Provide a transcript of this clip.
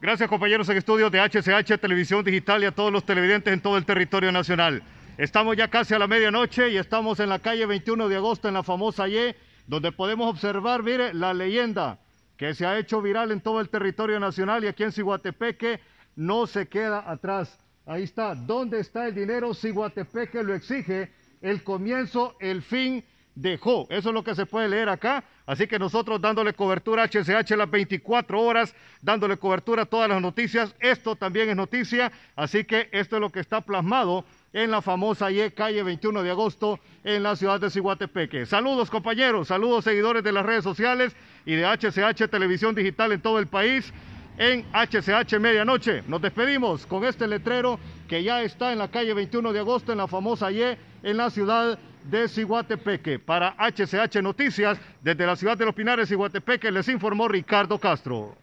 Gracias compañeros en estudios de HCH Televisión Digital y a todos los televidentes en todo el territorio nacional. Estamos ya casi a la medianoche y estamos en la calle 21 de agosto en la famosa Y, donde podemos observar, mire, la leyenda que se ha hecho viral en todo el territorio nacional y aquí en Siguatepeque no se queda atrás. Ahí está, ¿dónde está el dinero? Siguatepeque lo exige, el comienzo, el fin dejó. Eso es lo que se puede leer acá. Así que nosotros dándole cobertura a HCH las 24 horas, dándole cobertura a todas las noticias. Esto también es noticia. Así que esto es lo que está plasmado en la famosa calle 21 de agosto en la ciudad de Cihuatepeque. Saludos compañeros, saludos seguidores de las redes sociales y de HCH Televisión Digital en todo el país en HCH Medianoche. Nos despedimos con este letrero que ya está en la calle 21 de agosto, en la famosa Y, en la ciudad de Siguatepeque. Para HCH Noticias, desde la ciudad de Los Pinares, Siguatepeque, les informó Ricardo Castro.